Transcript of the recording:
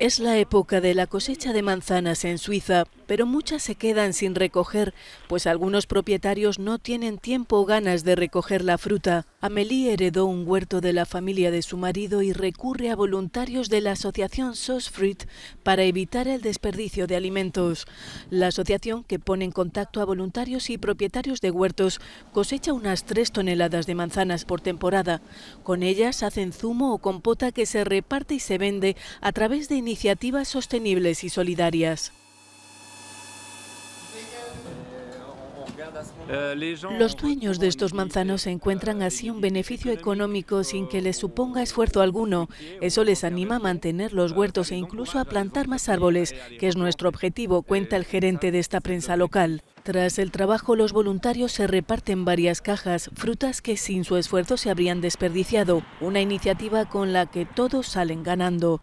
Es la época de la cosecha de manzanas en Suiza, pero muchas se quedan sin recoger, pues algunos propietarios no tienen tiempo o ganas de recoger la fruta. Amelie heredó un huerto de la familia de su marido y recurre a voluntarios de la asociación SOS Fruit para evitar el desperdicio de alimentos. La asociación, que pone en contacto a voluntarios y propietarios de huertos, cosecha unas tres toneladas de manzanas por temporada. Con ellas hacen zumo o compota que se reparte y se vende a través de iniciativas sostenibles y solidarias. Los dueños de estos manzanos encuentran así un beneficio económico sin que les suponga esfuerzo alguno. Eso les anima a mantener los huertos e incluso a plantar más árboles, que es nuestro objetivo, cuenta el gerente de esta prensa local. Tras el trabajo, los voluntarios se reparten varias cajas, frutas que sin su esfuerzo se habrían desperdiciado, una iniciativa con la que todos salen ganando.